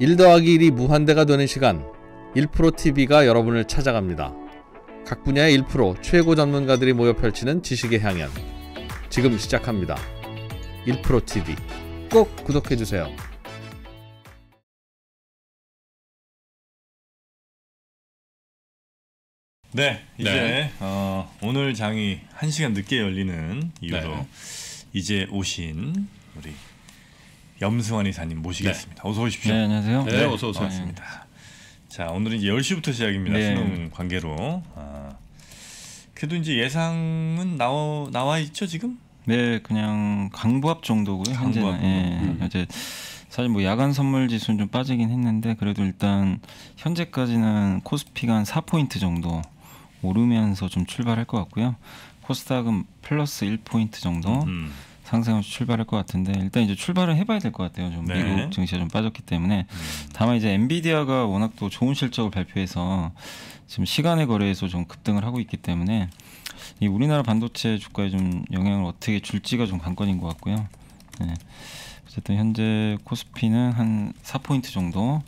1 더하기 1이 무한대가 되는 시간 1프로TV가 여러분을 찾아갑니다. 각 분야의 1 최고 전문가들이 모여 펼치는 지식의 향연 지금 시작합니다. 1프로TV 꼭 구독해주세요. 네, 이제 네. 어, 오늘 장이 1시간 늦게 열리는 이유로 네. 이제 오신 우리 염승환 이사님 모시겠습니다. 네. 어서 오십시오. 네, 안녕하세요. 네, 네. 어서 오세요. 반습니다 아, 예. 자, 오늘은 이제 10시부터 시작입니다. 네. 수능 관계로. 아, 그래도 이제 예상은 나와 나와 있죠, 지금? 네, 그냥 강부합 정도고요. 강부합. 예. 음. 이제 사실 뭐 야간 선물 지수는 좀 빠지긴 했는데 그래도 일단 현재까지는 코스피가 한 4포인트 정도 오르면서 좀 출발할 것 같고요. 코스닥은 플러스 1포인트 정도. 음. 상승을 출발할 것 같은데 일단 이제 출발을 해봐야 될 것 같아요. 좀 네. 미국 증시가 좀 빠졌기 때문에 음. 다만 이제 엔비디아가 워낙 또 좋은 실적을 발표해서 지금 시간의 거래에서 좀 급등을 하고 있기 때문에 이 우리나라 반도체 주가에 좀 영향을 어떻게 줄지가 좀 관건인 것 같고요. 네. 어쨌든 현재 코스피는 한 4포인트 정도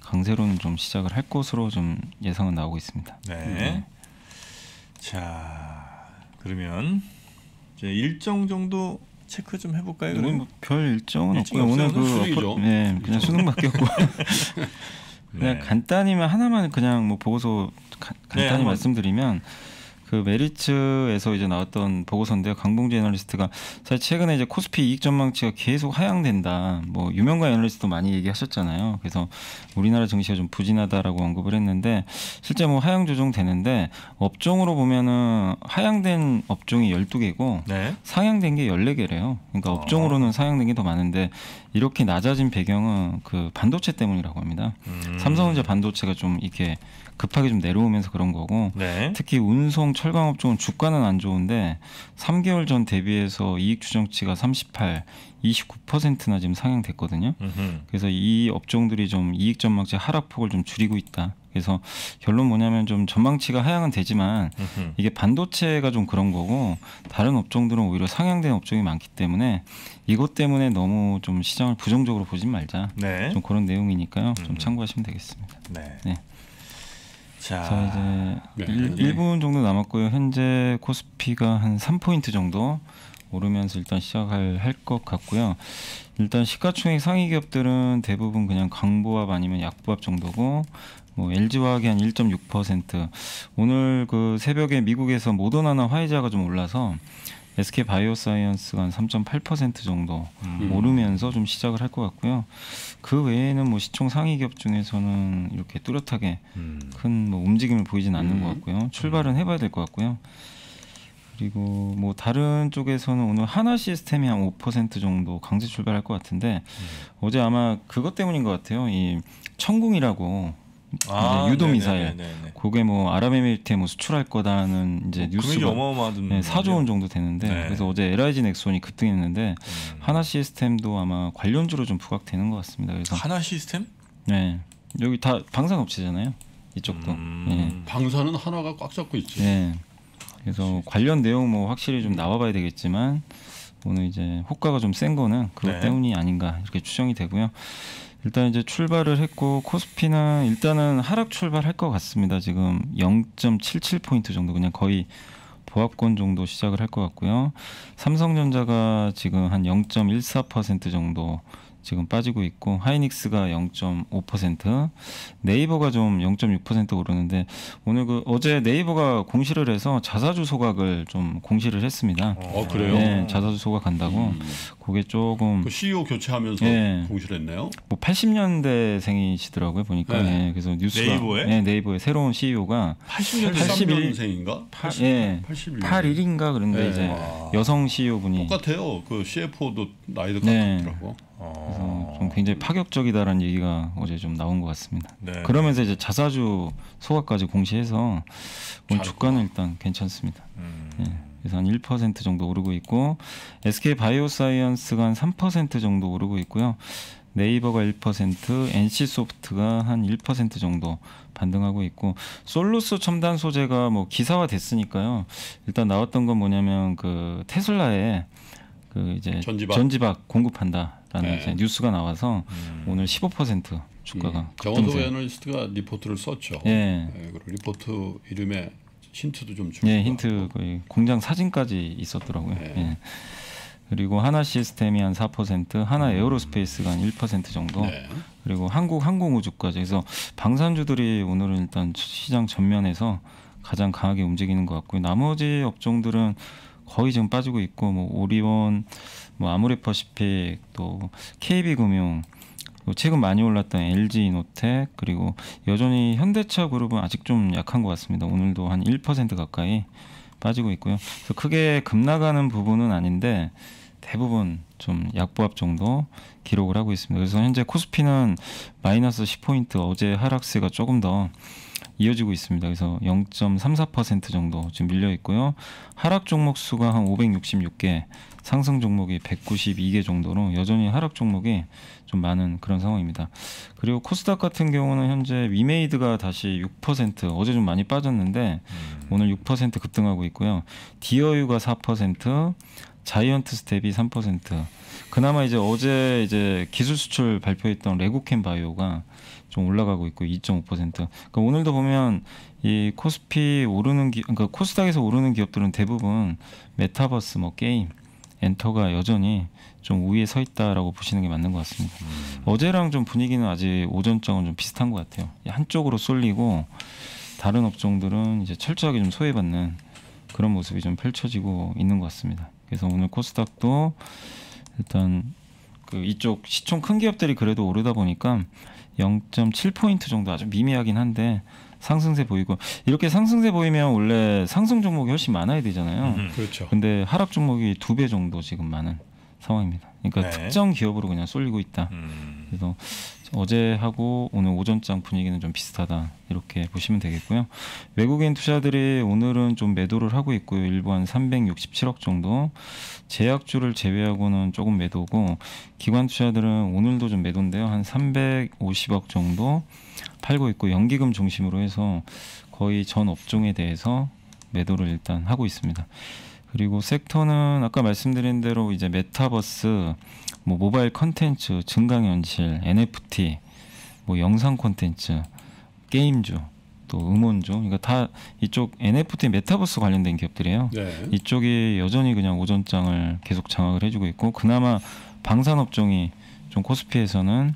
강세로는 좀 시작을 할 것으로 좀 예상은 나오고 있습니다. 네. 네. 자 그러면 이제 일정 정도 체크 좀 해볼까요? 뭐, 뭐, 네, 오늘 뭐별 일정은 없고요. 오늘 그수익 네, 그냥 수능밖에 없고 그냥 네. 간단히만 하나만 그냥 뭐 보고서 가, 간단히 네, 말씀드리면 그 메리츠에서 이제 나왔던 보고서인데요. 강봉재 애널리스트가 사실 최근에 이제 코스피 이익 전망치가 계속 하향된다. 뭐 유명가 애널리스트도 많이 얘기하셨잖아요. 그래서 우리나라 증시가 좀 부진하다라고 언급을 했는데 실제 뭐 하향 조정되는데 업종으로 보면은 하향된 업종이 열두 개고 네. 상향된 게 열네 개래요 그러니까 어. 업종으로는 상향된 게 더 많은데 이렇게 낮아진 배경은 그 반도체 때문이라고 합니다. 음. 삼성전자 반도체가 좀 이렇게 급하게 좀 내려오면서 그런 거고 네. 특히 운송 철강 업종은 주가는 안 좋은데 3개월 전 대비해서 이익 추정치가 38, 29%나 지금 상향됐거든요. 음흠. 그래서 이 업종들이 좀 이익 전망치 하락폭을 좀 줄이고 있다. 그래서 결론 뭐냐면 좀 전망치가 하향은 되지만 으흠. 이게 반도체가 좀 그런 거고 다른 업종들은 오히려 상향된 업종이 많기 때문에 이것 때문에 너무 좀 시장을 부정적으로 보진 말자. 네. 좀 그런 내용이니까요. 좀 음. 참고하시면 되겠습니다. 네. 네. 자, 자, 이제 네, 1, 분 정도 남았고요. 현재 코스피가 한 삼포인트 정도 오르면서 일단 시작할 할 것 같고요. 일단 시가총액 상위 기업들은 대부분 그냥 광보합 아니면 약보합 정도고 뭐 LG화학이 한 1.6% 오늘 그 새벽에 미국에서 모더나나 화이자가 좀 올라서 SK 바이오사이언스가 한 3.8% 정도 음. 오르면서 좀 시작을 할 것 같고요. 그 외에는 뭐 시총 상위 기업 중에서는 이렇게 뚜렷하게 음. 큰뭐 움직임을 보이진 않는 음. 것 같고요. 음. 출발은 해봐야 될 것 같고요. 그리고 뭐 다른 쪽에서는 오늘 하나 시스템이 한 5% 정도 강제 출발할 것 같은데 음. 어제 아마 그것 때문인 것 같아요. 이 천궁이라고 아, 유도 미사일 네, 네, 네, 네 그게 뭐 아랍에미리트에 뭐 수출할 거다는 이제 어, 뭐 뉴스가 어마어마한 네, 4조 원 정도 되는데 네. 그래서 어제 LIG 넥손이 급등했는데 음. 하나 시스템도 아마 관련주로 좀 부각되는 것 같습니다. 그래서 하나 시스템? 네 여기 다 방산 업체잖아요. 이쪽도 음. 네. 방산은 하나가 꽉 잡고 있지. 네. 그래서 관련 내용 뭐 확실히 좀 나와봐야 되겠지만 오늘 이제 호가가 좀 센 거는 그것 네. 때문이 아닌가 이렇게 추정이 되고요. 일단 이제 출발을 했고 코스피는 일단은 하락 출발할 것 같습니다. 지금 0.77 포인트 정도 그냥 거의 보합권 정도 시작을 할 것 같고요. 삼성전자가 지금 한 0.14% 정도 지금 빠지고 있고 하이닉스가 0.5% 네이버가 좀 0.6% 오르는데 오늘 그 어제 네이버가 공시를 해서 자사주 소각을 좀 공시를 했습니다. 어 그래요? 네, 자사주 소각한다고. 음. 그게 조금 그 CEO 교체하면서 네, 공시를 했나요? 뭐 80년대생이시더라고요 보니까. 네. 네, 그래서 뉴스 네이버에 네, 네이버에 새로운 CEO가 8 0년생인가8 1 81인가 그런데 네. 이제 아. 여성 CEO 분이 똑같아요. 그 CFO도 나이도 네. 같더라고. 그래서 어. 좀 굉장히 파격적이다라는 얘기가 어제 좀 나온 것 같습니다. 네. 그러면서 이제 자사주 소각까지 공시해서 오늘 주가는 일단 괜찮습니다. 음. 예, 그래서 한 1% 정도 오르고 있고 SK 바이오사이언스가 한 3% 정도 오르고 있고요. 네이버가 1%, NC소프트가 한 1% 정도 반등하고 있고 솔루스 첨단 소재가 뭐 기사화 됐으니까요. 일단 나왔던 건 뭐냐면 그 테슬라에 그 이제 전지박, 전지박 공급한다 라는 네. 예. 뉴스가 나와서 음. 오늘 15% 주가가 음. 예. 정원도 애널리스트가 리포트를 썼죠. 예. 네. 리포트 이름에 힌트도 좀 주고. 예, 힌트 거의 공장 사진까지 있었더라고요. 네. 예. 그리고 하나 시스템이 한 4%, 하나 음. 에어로스페이스가 한1% 정도, 네. 그리고 한국 항공우주까지. 그래서 방산주들이 오늘은 일단 시장 전면에서 가장 강하게 움직이는 것 같고요. 나머지 업종들은 거의 지금 빠지고 있고, 뭐 오리온, 뭐아무리퍼시픽또 KB금융 뭐 최근 많이 올랐던 LG 노텍 그리고 여전히 현대차 그룹은 아직 좀 약한 것 같습니다. 오늘도 한 1% 가까이 빠지고 있고요. 그래서 크게 급나가는 부분은 아닌데 대부분 좀 약보합 정도 기록을 하고 있습니다. 그래서 현재 코스피는 마이너스 10포인트 어제 하락세가 조금 더 이어지고 있습니다. 그래서 0.34% 정도 지금 밀려 있고요. 하락 종목 수가 한 566개 상승 종목이 192개 정도로 여전히 하락 종목이 좀 많은 그런 상황입니다. 그리고 코스닥 같은 경우는 현재 위메이드가 다시 6% 어제 좀 많이 빠졌는데 음. 오늘 6% 급등하고 있고요. 디어유가 4%, 자이언트 스텝이 3%. 그나마 이제 어제 이제 기술 수출 발표했던 레고캠 바이오가 좀 올라가고 있고 2.5%. 그러니까 오늘도 보면 이 코스피 오르는 기, 그러니까 코스닥에서 오르는 기업들은 대부분 메타버스 뭐 게임 엔터가 여전히 좀 우위에 서 있다라고 보시는 게 맞는 것 같습니다. 음. 어제랑 좀 분위기는 아직 오전장은 좀 비슷한 것 같아요. 한쪽으로 쏠리고 다른 업종들은 이제 철저하게 좀 소외받는 그런 모습이 좀 펼쳐지고 있는 것 같습니다. 그래서 오늘 코스닥도 일단 그 이쪽 시총 큰 기업들이 그래도 오르다 보니까 0.7포인트 정도 아주 미미하긴 한데 상승세 보이고 이렇게 상승세 보이면 원래 상승 종목이 훨씬 많아야 되잖아요. 음, 그렇죠. 근데 하락 종목이 두 배 정도 지금 많은 상황입니다. 그러니까 네. 특정 기업으로 그냥 쏠리고 있다. 음. 그래서 어제하고 오늘 오전장 분위기는 좀 비슷하다 이렇게 보시면 되겠고요. 외국인 투자들이 오늘은 좀 매도를 하고 있고요. 일부 한 367억 정도 제약주를 제외하고는 조금 매도고 기관 투자들은 오늘도 좀 매도인데요. 한 350억 정도 팔고 있고 연기금 중심으로 해서 거의 전 업종에 대해서 매도를 일단 하고 있습니다. 그리고 섹터는 아까 말씀드린 대로 이제 메타버스, 뭐 모바일 컨텐츠, 증강현실, NFT, 뭐 영상 콘텐츠, 게임주, 또 음원주, 그러니까 다 이쪽 NFT 메타버스 관련된 기업들이에요. 네. 이쪽이 여전히 그냥 오전장을 계속 장악을 해주고 있고 그나마 방산업종이 좀 코스피에서는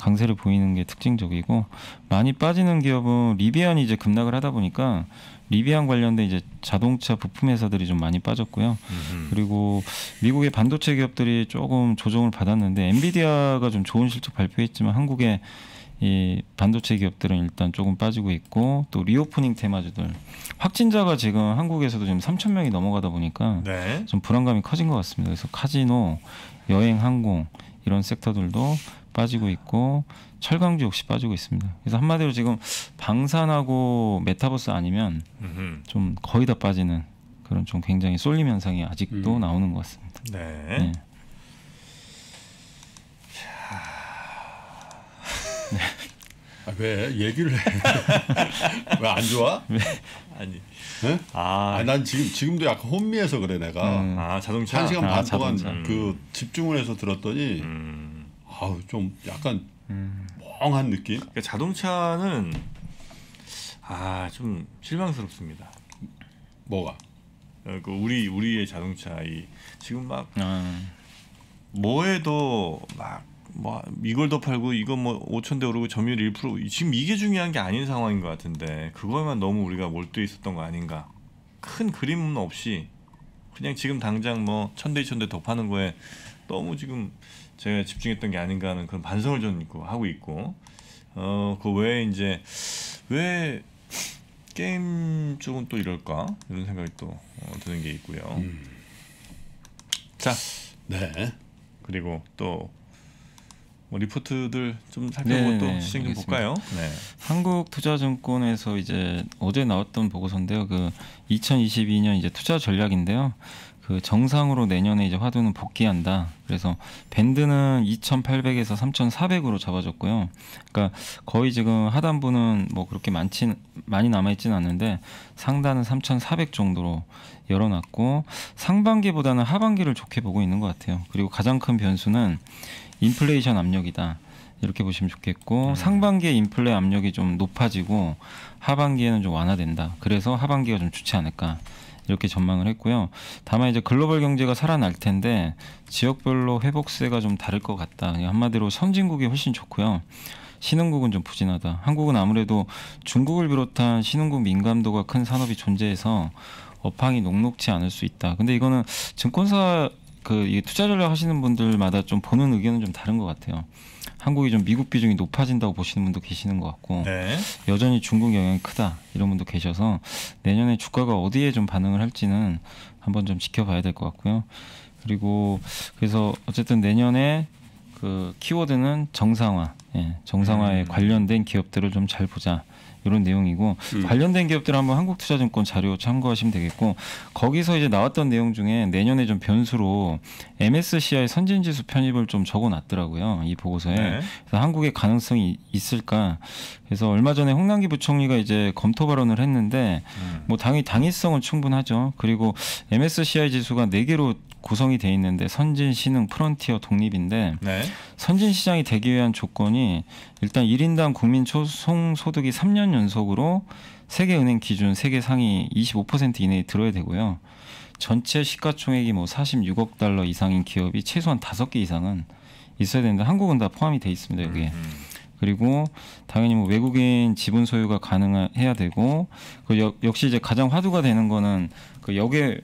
강세를 보이는 게 특징적이고 많이 빠지는 기업은 리비안이 이제 급락을 하다 보니까 리비안 관련된 이제 자동차 부품 회사들이 좀 많이 빠졌고요. 음흠. 그리고 미국의 반도체 기업들이 조금 조정을 받았는데 엔비디아가 좀 좋은 실적 발표했지만 한국의 이 반도체 기업들은 일단 조금 빠지고 있고 또 리오프닝 테마주들 확진자가 지금 한국에서도 지금 3천 명이 넘어가다 보니까 네. 좀 불안감이 커진 것 같습니다. 그래서 카지노, 여행, 항공 이런 섹터들도 빠지고 있고 철강주 역시 빠지고 있습니다. 그래서 한마디로 지금 방산하고 메타버스 아니면 좀 거의 다 빠지는 그런 좀 굉장히 쏠림 현상이 아직도 음. 나오는 것 같습니다. 네. 네. 아, 왜 얘기를 왜안 좋아? 네. 아니. 네? 아, 아니, 아, 난 지금 지금도 약간 혼미해서 그래 내가. 음. 아 자동차. 한 시간 아, 반 동안 자동차. 그 음. 집중을 해서 들었더니 음. 아우 좀 약간 음. 멍한 느낌. 그러니까 자동차는 아좀 실망스럽습니다. 뭐가? 어, 그 우리 우리의 자동차 이 지금 막 뭐에도 막뭐 이걸도 팔고 이건 뭐 5천 대 오르고 점유율 1% 지금 이게 중요한 게 아닌 상황인 것 같은데 그거에만 너무 우리가 몰두해 있었던 거 아닌가 큰 그림은 없이 그냥 지금 당장 뭐 천 대 이천 대 더 파는 거에 너무 지금 제가 집중했던 게 아닌가 하는 그런 반성을 좀 있고 하고 있고 어 그 외에 이제 왜 게임 쪽은 또 이럴까 이런 생각이 또 어, 드는 게 있고요. 음. 자, 네. 그리고 또뭐 리포트들 좀 살펴보고 네, 또 네, 시장 좀 볼까요? 네. 네. 한국투자증권에서 이제 어제 나왔던 보고서인데요. 그 2022년 이제 투자 전략인데요. 그 정상으로 내년에 이제 화두는 복귀한다. 그래서 밴드는 2,800에서 3,400으로 잡아줬고요. 그러니까 거의 지금 하단부는 뭐 그렇게 많진 많이 남아 있지 않는데 상단은 3,400 정도로 열어놨고 상반기보다는 하반기를 좋게 보고 있는 것 같아요. 그리고 가장 큰 변수는 인플레이션 압력이다. 이렇게 보시면 좋겠고 음. 상반기에 인플레 압력이 좀 높아지고 하반기에는 좀 완화된다. 그래서 하반기가 좀 좋지 않을까. 이렇게 전망을 했고요. 다만 이제 글로벌 경제가 살아날 텐데 지역별로 회복세가 좀 다를 것 같다. 한마디로 선진국이 훨씬 좋고요. 신흥국은 좀 부진하다. 한국은 아무래도 중국을 비롯한 신흥국 민감도가 큰 산업이 존재해서 업황이 녹록치 않을 수 있다. 근데 이거는 증권사 그 투자 전략 하시는 분들마다 좀 보는 의견은 좀 다른 것 같아요. 한국이 좀 미국 비중이 높아진다고 보시는 분도 계시는 것 같고 네. 여전히 중국 영향이 크다 이런 분도 계셔서 내년에 주가가 어디에 좀 반응을 할지는 한번 좀 지켜봐야 될 것 같고요. 그리고 그래서 어쨌든 내년에 그 키워드는 정상화, 예, 정상화에 음. 관련된 기업들을 좀 잘 보자. 이런 내용이고 음. 관련된 기업들 한번 한국투자증권 자료 참고하시면 되겠고 거기서 이제 나왔던 내용 중에 내년에 좀 변수로 MSCI 선진지수 편입을 좀 적어놨더라고요 이 보고서에 네. 그래서 한국에 가능성이 있을까 그래서 얼마 전에 홍남기 부총리가 이제 검토 발언을 했는데 음. 뭐 당의 당위성은 충분하죠 그리고 MSCI 지수가 네 개로 구성이 돼 있는데 선진 신흥 프론티어 독립인데 네. 선진 시장이 되기 위한 조건이 일단 1인당 국민 초송 소득이 3년 연속으로 세계은행 기준 세계 상위 25% 이내에 들어야 되고요. 전체 시가총액이 뭐 46억 달러 이상인 기업이 최소한 5개 이상은 있어야 되는데 한국은 다 포함이 돼 있습니다, 여기에. 음, 음. 그리고 당연히 뭐 외국인 지분 소유가 가능해야 되고 그 역, 시 이제 가장 화두가 되는 거는 그 역외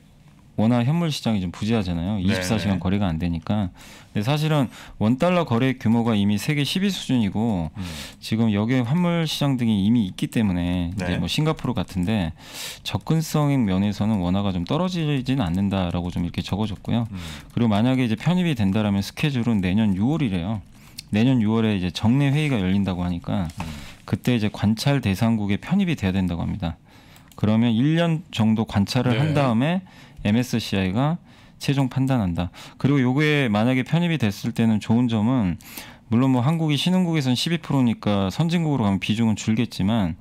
워낙 현물 시장이 좀 부재하잖아요. 24시간 네. 거래가 안 되니까. 근데 사실은 원 달러 거래 규모가 이미 세계 10위 수준이고 음. 지금 여기에 환물 시장 등이 이미 있기 때문에 네. 이제 뭐 싱가포르 같은데 접근성 면에서는 원화가 좀 떨어지진 않는다라고 좀 이렇게 적어줬고요. 음. 그리고 만약에 이제 편입이 된다라면 스케줄은 내년 6월이래요. 내년 6월에 이제 정례 회의가 열린다고 하니까 음. 그때 이제 관찰 대상국에 편입이 돼야 된다고 합니다. 그러면 1년 정도 관찰을 네. 한 다음에 MSCI가 최종 판단한다. 그리고 요게 만약에 편입이 됐을 때는 좋은 점은 물론 뭐 한국이 신흥국에선 12%니까 선진국으로 가면 비중은 줄겠지만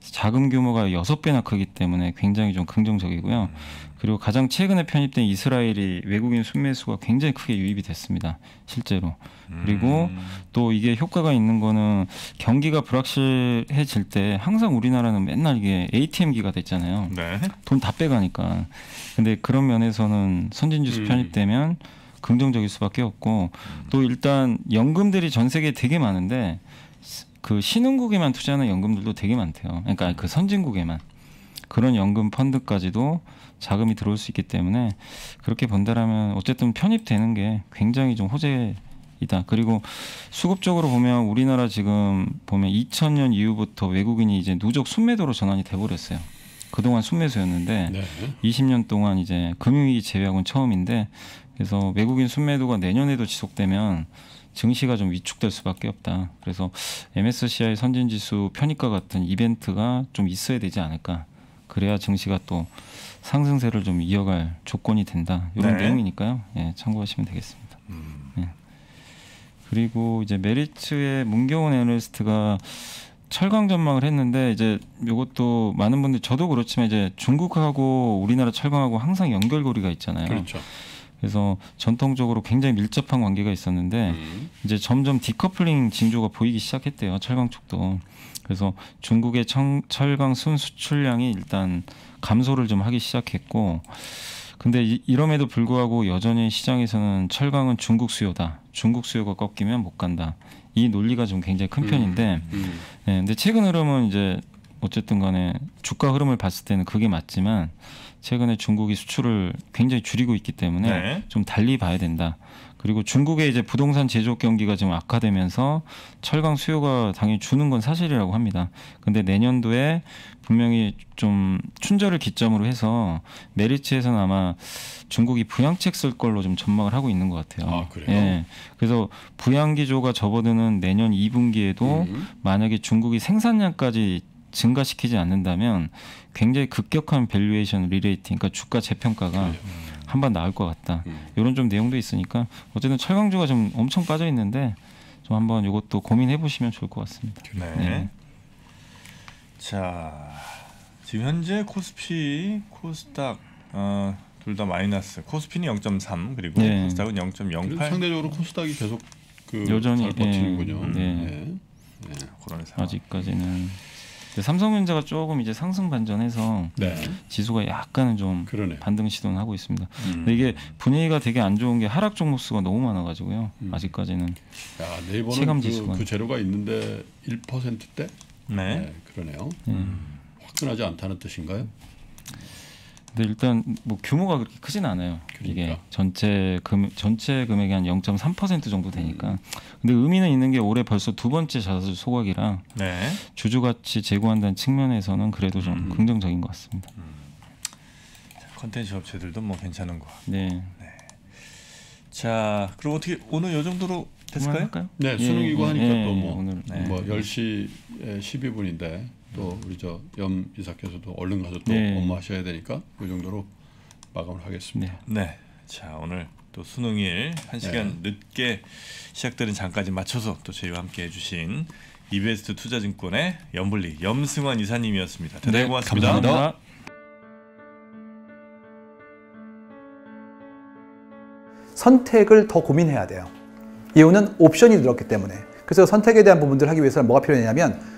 자금 규모가 여섯 배나 크기 때문에 굉장히 좀 긍정적이고요. 그리고 가장 최근에 편입된 이스라엘이 외국인 순매수가 굉장히 크게 유입이 됐습니다. 실제로. 그리고 음. 또 이게 효과가 있는 거는 경기가 불확실해질 때 항상 우리나라는 맨날 이게 ATM기가 됐잖아요. 네. 돈 다 빼가니까. 근데 그런 면에서는 선진지수 음. 편입되면 긍정적일 수밖에 없고 또 일단 연금들이 전 세계에 되게 많은데 그 신흥국에만 투자하는 연금들도 되게 많대요. 그러니까 그 선진국에만 그런 연금 펀드까지도 자금이 들어올 수 있기 때문에 그렇게 본다라면 어쨌든 편입되는 게 굉장히 좀 호재이다. 그리고 수급적으로 보면 우리나라 지금 보면 2000년 이후부터 외국인이 이제 누적 순매도로 전환이 돼버렸어요. 그동안 순매수였는데 네. 20년 동안 이제 금융위기 제외하고는 처음인데 그래서 외국인 순매도가 내년에도 지속되면 증시가 좀 위축될 수밖에 없다. 그래서 MSCI 선진지수 편입과 같은 이벤트가 좀 있어야 되지 않을까. 그래야 증시가 또 상승세를 좀 이어갈 조건이 된다. 이런 네. 내용이니까요. 예, 참고하시면 되겠습니다. 음. 예. 그리고 이제 메리츠의 문경원 애널리스트가 철강 전망을 했는데 이제 이것도 많은 분들 저도 그렇지만 이제 중국하고 우리나라 철강하고 항상 연결고리가 있잖아요. 그렇죠. 그래서 전통적으로 굉장히 밀접한 관계가 있었는데 음. 이제 점점 디커플링 징조가 보이기 시작했대요 철강 쪽도 그래서 중국의 청, 철강 순수출량이 일단 감소를 좀 하기 시작했고 근데 이, 이럼에도 불구하고 여전히 시장에서는 철강은 중국 수요다 중국 수요가 꺾이면 못 간다 이 논리가 좀 굉장히 큰 편인데 음. 음. 예, 근데 최근 흐름은 이제 어쨌든 간에 주가 흐름을 봤을 때는 그게 맞지만 최근에 중국이 수출을 굉장히 줄이고 있기 때문에 네. 좀 달리 봐야 된다. 그리고 중국의 이제 부동산 제조업 경기가 지금 악화되면서 철강 수요가 당연히 주는 건 사실이라고 합니다. 근데 내년도에 분명히 좀 춘절을 기점으로 해서 메리츠에서는 아마 중국이 부양책 쓸 걸로 좀 전망을 하고 있는 것 같아요. 아, 그래요? 예. 그래서 부양 기조가 접어드는 내년 2분기에도 음. 만약에 중국이 생산량까지 증가시키지 않는다면 굉장히 급격한 밸류에이션 리레이팅, 그러니까 주가 재평가가 그렇죠. 한번 나올 것 같다. 음. 이런 좀 내용도 있으니까 어쨌든 철강주가 좀 엄청 빠져 있는데 좀 한번 이것도 고민해 보시면 좋을 것 같습니다. 네. 네. 자, 지금 현재 코스피, 코스닥 어, 둘다 마이너스. 코스피는 0.3 그리고 네. 코스닥은 0.08. 상대적으로 코스닥이 계속 그 여전히 잘 버티는군요. 네. 네. 네. 그런 상황. 아직까지는 삼성전자가 조금 이제 상승 반전해서 네. 지수가 약간은 좀그러네 반등 시도는 하고 있습니다. 음. 근데 이게 분위기가 되게 안 좋은 게 하락 종목 수가 너무 많아가지고요. 음. 아직까지는 야, 네이버는 체감 그 지수가 그, 재료가 있는데 1%대? 네. 네 그러네요. 네. 음. 화끈하지 않다는 뜻인가요? 근데 일단 뭐 규모가 그렇게 크진 않아요. 그러니까. 이게 전체 금 전체 금액이 한 0.3% 정도 되니까. 음. 근데 의미는 있는 게 올해 벌써 두 번째 자사주 소각이라 네. 주주가치 제고한다는 측면에서는 그래도 좀 음. 긍정적인 것 같습니다. 음. 컨텐츠 업체들도 뭐 괜찮은 거. 네. 네. 자, 그럼 어떻게 오늘 요 정도로 됐을까요? 네, 수능이고 예, 예, 하니까 예, 또뭐 예, 뭐 10시 뭐 12분인데 또 우리 저 염 이사께서도 얼른 가서 또 네. 업무하셔야 되니까 그 정도로 마감을 하겠습니다. 네. 네. 자 오늘 또 수능일 한 시간 네. 늦게 시작되는 장까지 맞춰서 또 저희와 함께 해주신 이베스트 투자증권의 염블리 염승환 이사님이었습니다. 대단히 네, 고맙습니다 감사합니다. 선택을 더 고민해야 돼요. 이유는 옵션이 늘었기 때문에. 그래서 선택에 대한 부분들 하기 위해서는 뭐가 필요하냐면